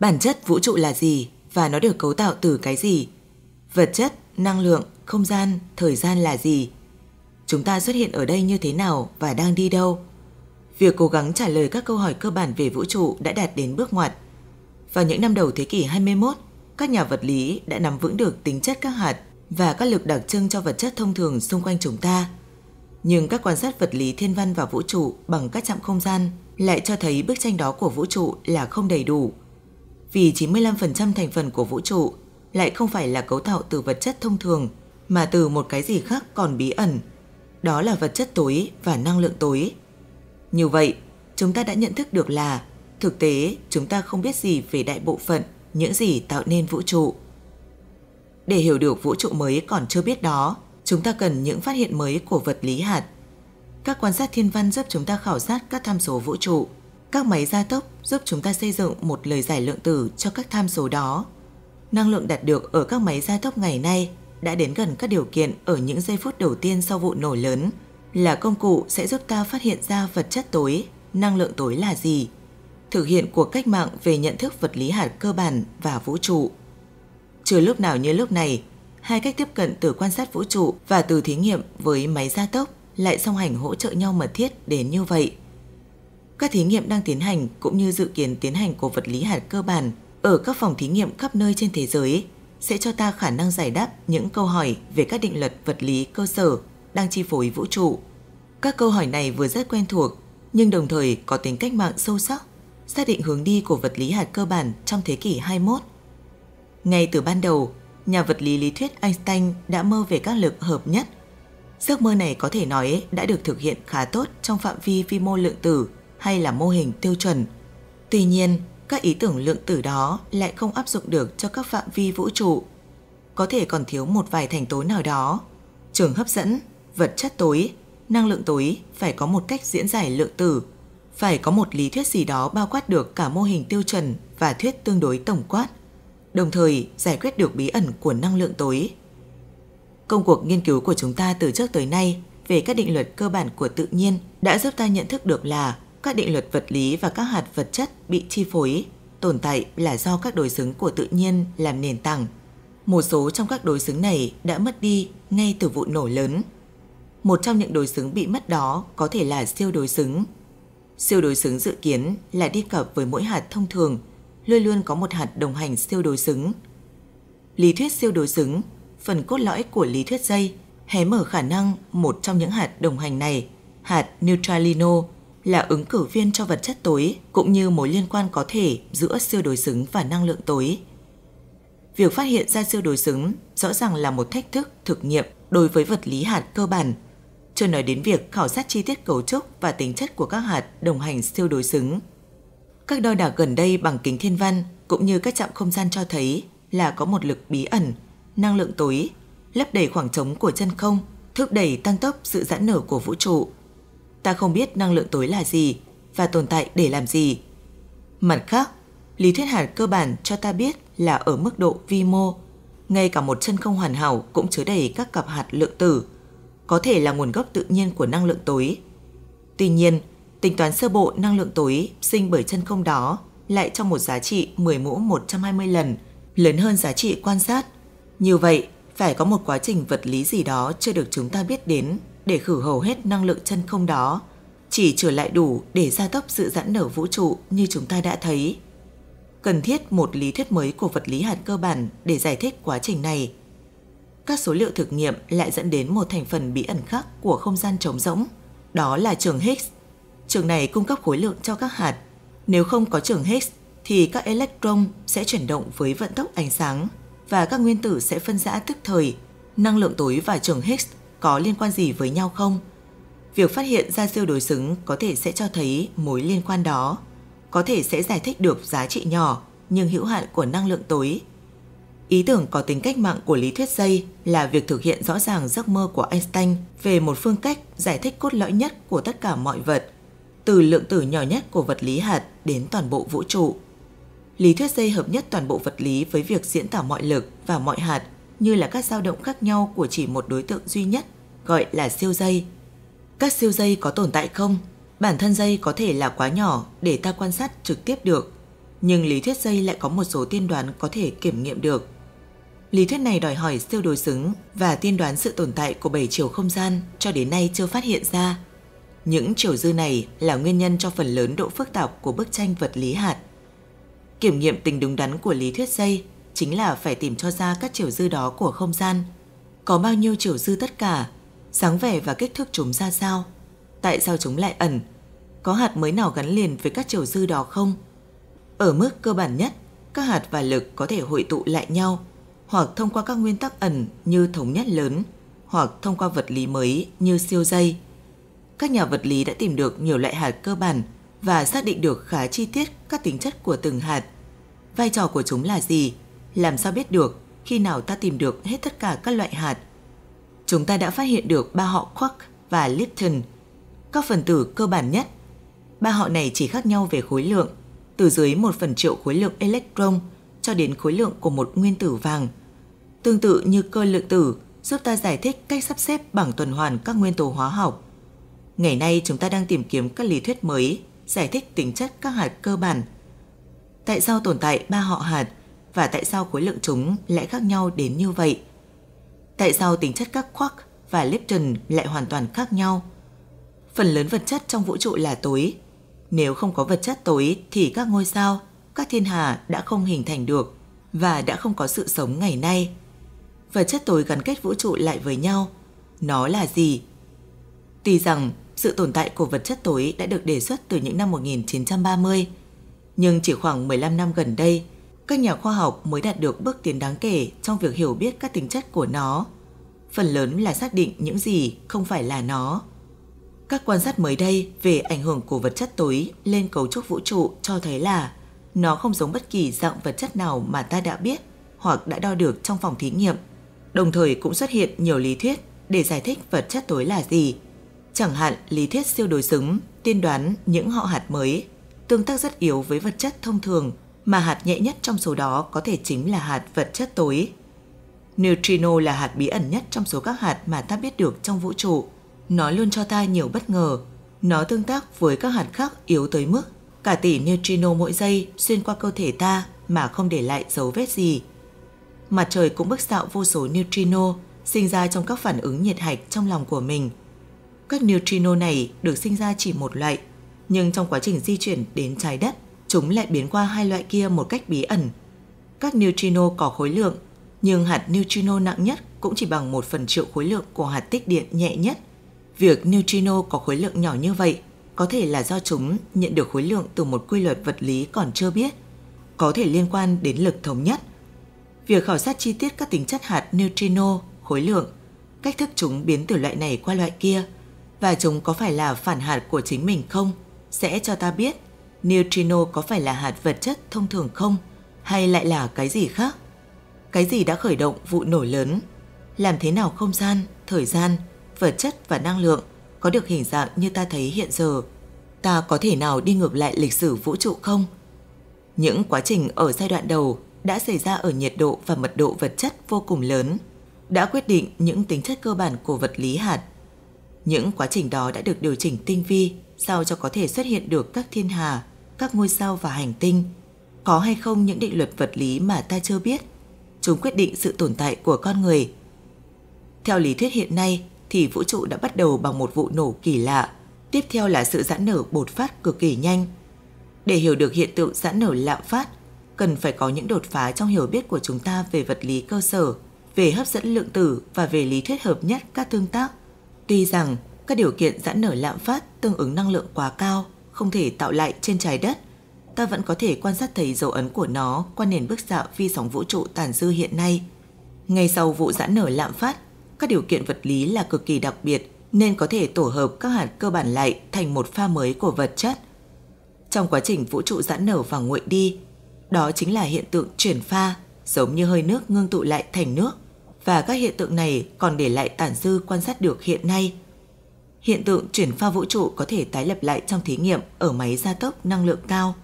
bản chất vũ trụ là gì và nó được cấu tạo từ cái gì, vật chất, năng lượng, không gian, thời gian là gì, chúng ta xuất hiện ở đây như thế nào và đang đi đâu. Việc cố gắng trả lời các câu hỏi cơ bản về vũ trụ đã đạt đến bước ngoặt. Vào những năm đầu thế kỷ 21, các nhà vật lý đã nắm vững được tính chất các hạt và các lực đặc trưng cho vật chất thông thường xung quanh chúng ta. Nhưng các quan sát vật lý thiên văn và vũ trụ bằng các trạm không gian lại cho thấy bức tranh đó của vũ trụ là không đầy đủ – vì 95% thành phần của vũ trụ lại không phải là cấu tạo từ vật chất thông thường mà từ một cái gì khác còn bí ẩn. Đó là vật chất tối và năng lượng tối. Như vậy, chúng ta đã nhận thức được là thực tế chúng ta không biết gì về đại bộ phận những gì tạo nên vũ trụ. Để hiểu được vũ trụ mới còn chưa biết đó, chúng ta cần những phát hiện mới của vật lý hạt. Các quan sát thiên văn giúp chúng ta khảo sát các tham số vũ trụ các máy gia tốc giúp chúng ta xây dựng một lời giải lượng tử cho các tham số đó. Năng lượng đạt được ở các máy gia tốc ngày nay đã đến gần các điều kiện ở những giây phút đầu tiên sau vụ nổ lớn là công cụ sẽ giúp ta phát hiện ra vật chất tối, năng lượng tối là gì, thực hiện cuộc cách mạng về nhận thức vật lý hạt cơ bản và vũ trụ. Trừ lúc nào như lúc này, hai cách tiếp cận từ quan sát vũ trụ và từ thí nghiệm với máy gia tốc lại song hành hỗ trợ nhau mật thiết đến như vậy. Các thí nghiệm đang tiến hành cũng như dự kiến tiến hành của vật lý hạt cơ bản ở các phòng thí nghiệm khắp nơi trên thế giới sẽ cho ta khả năng giải đáp những câu hỏi về các định luật vật lý cơ sở đang chi phối vũ trụ. Các câu hỏi này vừa rất quen thuộc nhưng đồng thời có tính cách mạng sâu sắc, xác định hướng đi của vật lý hạt cơ bản trong thế kỷ 21. Ngay từ ban đầu, nhà vật lý lý thuyết Einstein đã mơ về các lực hợp nhất. Giấc mơ này có thể nói đã được thực hiện khá tốt trong phạm vi vi mô lượng tử hay là mô hình tiêu chuẩn. Tuy nhiên, các ý tưởng lượng tử đó lại không áp dụng được cho các phạm vi vũ trụ. Có thể còn thiếu một vài thành tố nào đó. Trường hấp dẫn, vật chất tối, năng lượng tối phải có một cách diễn giải lượng tử, phải có một lý thuyết gì đó bao quát được cả mô hình tiêu chuẩn và thuyết tương đối tổng quát, đồng thời giải quyết được bí ẩn của năng lượng tối. Công cuộc nghiên cứu của chúng ta từ trước tới nay về các định luật cơ bản của tự nhiên đã giúp ta nhận thức được là các định luật vật lý và các hạt vật chất bị chi phối tồn tại là do các đối xứng của tự nhiên làm nền tảng. Một số trong các đối xứng này đã mất đi ngay từ vụ nổ lớn. Một trong những đối xứng bị mất đó có thể là siêu đối xứng. Siêu đối xứng dự kiến là đi cặp với mỗi hạt thông thường, luôn luôn có một hạt đồng hành siêu đối xứng. Lý thuyết siêu đối xứng, phần cốt lõi của lý thuyết dây, hé mở khả năng một trong những hạt đồng hành này, hạt neutralino là ứng cử viên cho vật chất tối cũng như mối liên quan có thể giữa siêu đối xứng và năng lượng tối. Việc phát hiện ra siêu đối xứng rõ ràng là một thách thức thực nghiệm đối với vật lý hạt cơ bản, chưa nói đến việc khảo sát chi tiết cấu trúc và tính chất của các hạt đồng hành siêu đối xứng. Các đo đạc gần đây bằng kính thiên văn cũng như các trạm không gian cho thấy là có một lực bí ẩn, năng lượng tối, lấp đầy khoảng trống của chân không, thúc đẩy tăng tốc sự giãn nở của vũ trụ ta không biết năng lượng tối là gì và tồn tại để làm gì. Mặt khác, lý thuyết hạt cơ bản cho ta biết là ở mức độ vi mô, ngay cả một chân không hoàn hảo cũng chứa đầy các cặp hạt lượng tử, có thể là nguồn gốc tự nhiên của năng lượng tối. Tuy nhiên, tính toán sơ bộ năng lượng tối sinh bởi chân không đó lại trong một giá trị 10 mũ 120 lần lớn hơn giá trị quan sát. Như vậy, phải có một quá trình vật lý gì đó chưa được chúng ta biết đến để khử hầu hết năng lượng chân không đó, chỉ trở lại đủ để gia tốc sự giãn nở vũ trụ như chúng ta đã thấy. Cần thiết một lý thuyết mới của vật lý hạt cơ bản để giải thích quá trình này. Các số liệu thực nghiệm lại dẫn đến một thành phần bí ẩn khác của không gian trống rỗng, đó là trường Higgs. Trường này cung cấp khối lượng cho các hạt. Nếu không có trường Higgs thì các electron sẽ chuyển động với vận tốc ánh sáng và các nguyên tử sẽ phân rã tức thời. Năng lượng tối và trường Higgs có liên quan gì với nhau không? Việc phát hiện ra siêu đối xứng có thể sẽ cho thấy mối liên quan đó, có thể sẽ giải thích được giá trị nhỏ nhưng hữu hạn của năng lượng tối. Ý tưởng có tính cách mạng của lý thuyết dây là việc thực hiện rõ ràng giấc mơ của Einstein về một phương cách giải thích cốt lõi nhất của tất cả mọi vật, từ lượng tử nhỏ nhất của vật lý hạt đến toàn bộ vũ trụ. Lý thuyết dây hợp nhất toàn bộ vật lý với việc diễn tả mọi lực và mọi hạt như là các dao động khác nhau của chỉ một đối tượng duy nhất gọi là siêu dây. Các siêu dây có tồn tại không? Bản thân dây có thể là quá nhỏ để ta quan sát trực tiếp được, nhưng lý thuyết dây lại có một số tiên đoán có thể kiểm nghiệm được. Lý thuyết này đòi hỏi siêu đối xứng và tiên đoán sự tồn tại của bảy chiều không gian cho đến nay chưa phát hiện ra. Những chiều dư này là nguyên nhân cho phần lớn độ phức tạp của bức tranh vật lý hạt. Kiểm nghiệm tính đúng đắn của lý thuyết dây chính là phải tìm cho ra các chiều dư đó của không gian. Có bao nhiêu chiều dư tất cả sáng vẻ và kích thước chúng ra sao? Tại sao chúng lại ẩn? Có hạt mới nào gắn liền với các chiều dư đó không? Ở mức cơ bản nhất, các hạt và lực có thể hội tụ lại nhau hoặc thông qua các nguyên tắc ẩn như thống nhất lớn hoặc thông qua vật lý mới như siêu dây. Các nhà vật lý đã tìm được nhiều loại hạt cơ bản và xác định được khá chi tiết các tính chất của từng hạt. Vai trò của chúng là gì? Làm sao biết được khi nào ta tìm được hết tất cả các loại hạt – chúng ta đã phát hiện được ba họ Quark và Lipton, các phần tử cơ bản nhất. Ba họ này chỉ khác nhau về khối lượng, từ dưới một phần triệu khối lượng electron cho đến khối lượng của một nguyên tử vàng. Tương tự như cơ lượng tử giúp ta giải thích cách sắp xếp bảng tuần hoàn các nguyên tố hóa học. Ngày nay chúng ta đang tìm kiếm các lý thuyết mới giải thích tính chất các hạt cơ bản. Tại sao tồn tại ba họ hạt và tại sao khối lượng chúng lại khác nhau đến như vậy? tại sao tính chất các quark và lepton lại hoàn toàn khác nhau. Phần lớn vật chất trong vũ trụ là tối. Nếu không có vật chất tối thì các ngôi sao, các thiên hà đã không hình thành được và đã không có sự sống ngày nay. Vật chất tối gắn kết vũ trụ lại với nhau. Nó là gì? Tuy rằng sự tồn tại của vật chất tối đã được đề xuất từ những năm 1930, nhưng chỉ khoảng 15 năm gần đây, các nhà khoa học mới đạt được bước tiến đáng kể trong việc hiểu biết các tính chất của nó. Phần lớn là xác định những gì không phải là nó. Các quan sát mới đây về ảnh hưởng của vật chất tối lên cấu trúc vũ trụ cho thấy là nó không giống bất kỳ dạng vật chất nào mà ta đã biết hoặc đã đo được trong phòng thí nghiệm. Đồng thời cũng xuất hiện nhiều lý thuyết để giải thích vật chất tối là gì. Chẳng hạn lý thuyết siêu đối xứng tiên đoán những họ hạt mới tương tác rất yếu với vật chất thông thường mà hạt nhẹ nhất trong số đó có thể chính là hạt vật chất tối. Neutrino là hạt bí ẩn nhất trong số các hạt mà ta biết được trong vũ trụ. Nó luôn cho ta nhiều bất ngờ. Nó tương tác với các hạt khác yếu tới mức cả tỷ neutrino mỗi giây xuyên qua cơ thể ta mà không để lại dấu vết gì. Mặt trời cũng bức xạo vô số neutrino sinh ra trong các phản ứng nhiệt hạch trong lòng của mình. Các neutrino này được sinh ra chỉ một loại, nhưng trong quá trình di chuyển đến trái đất, chúng lại biến qua hai loại kia một cách bí ẩn. Các neutrino có khối lượng, nhưng hạt neutrino nặng nhất cũng chỉ bằng một phần triệu khối lượng của hạt tích điện nhẹ nhất. Việc neutrino có khối lượng nhỏ như vậy có thể là do chúng nhận được khối lượng từ một quy luật vật lý còn chưa biết, có thể liên quan đến lực thống nhất. Việc khảo sát chi tiết các tính chất hạt neutrino, khối lượng, cách thức chúng biến từ loại này qua loại kia và chúng có phải là phản hạt của chính mình không sẽ cho ta biết neutrino có phải là hạt vật chất thông thường không hay lại là cái gì khác? Cái gì đã khởi động vụ nổ lớn? Làm thế nào không gian, thời gian, vật chất và năng lượng có được hình dạng như ta thấy hiện giờ? Ta có thể nào đi ngược lại lịch sử vũ trụ không? Những quá trình ở giai đoạn đầu đã xảy ra ở nhiệt độ và mật độ vật chất vô cùng lớn, đã quyết định những tính chất cơ bản của vật lý hạt. Những quá trình đó đã được điều chỉnh tinh vi sao cho có thể xuất hiện được các thiên hà các ngôi sao và hành tinh, có hay không những định luật vật lý mà ta chưa biết. Chúng quyết định sự tồn tại của con người. Theo lý thuyết hiện nay thì vũ trụ đã bắt đầu bằng một vụ nổ kỳ lạ, tiếp theo là sự giãn nở bột phát cực kỳ nhanh. Để hiểu được hiện tượng giãn nở lạm phát, cần phải có những đột phá trong hiểu biết của chúng ta về vật lý cơ sở, về hấp dẫn lượng tử và về lý thuyết hợp nhất các tương tác. Tuy rằng các điều kiện giãn nở lạm phát tương ứng năng lượng quá cao không thể tạo lại trên trái đất, ta vẫn có thể quan sát thấy dấu ấn của nó qua nền bức xạ vi sóng vũ trụ tàn dư hiện nay. Ngay sau vụ giãn nở lạm phát, các điều kiện vật lý là cực kỳ đặc biệt nên có thể tổ hợp các hạt cơ bản lại thành một pha mới của vật chất. Trong quá trình vũ trụ giãn nở và nguội đi, đó chính là hiện tượng chuyển pha, giống như hơi nước ngưng tụ lại thành nước và các hiện tượng này còn để lại tản dư quan sát được hiện nay – hiện tượng chuyển pha vũ trụ có thể tái lập lại trong thí nghiệm ở máy gia tốc năng lượng cao.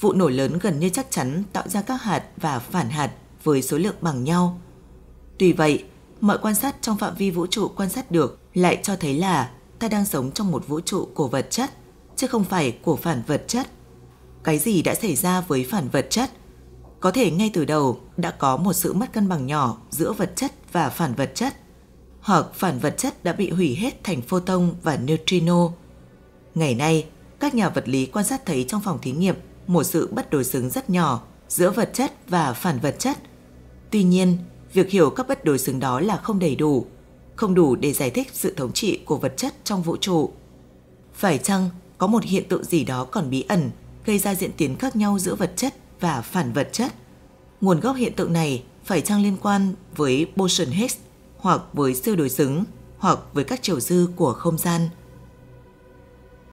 Vụ nổ lớn gần như chắc chắn tạo ra các hạt và phản hạt với số lượng bằng nhau. Tuy vậy, mọi quan sát trong phạm vi vũ trụ quan sát được lại cho thấy là ta đang sống trong một vũ trụ của vật chất, chứ không phải của phản vật chất. Cái gì đã xảy ra với phản vật chất? Có thể ngay từ đầu đã có một sự mất cân bằng nhỏ giữa vật chất và phản vật chất hoặc phản vật chất đã bị hủy hết thành photon và neutrino. Ngày nay, các nhà vật lý quan sát thấy trong phòng thí nghiệm một sự bất đối xứng rất nhỏ giữa vật chất và phản vật chất. Tuy nhiên, việc hiểu các bất đối xứng đó là không đầy đủ, không đủ để giải thích sự thống trị của vật chất trong vũ trụ. Phải chăng có một hiện tượng gì đó còn bí ẩn gây ra diễn tiến khác nhau giữa vật chất và phản vật chất? Nguồn gốc hiện tượng này phải chăng liên quan với Boson-Higgs hoặc với siêu đối xứng hoặc với các chiều dư của không gian –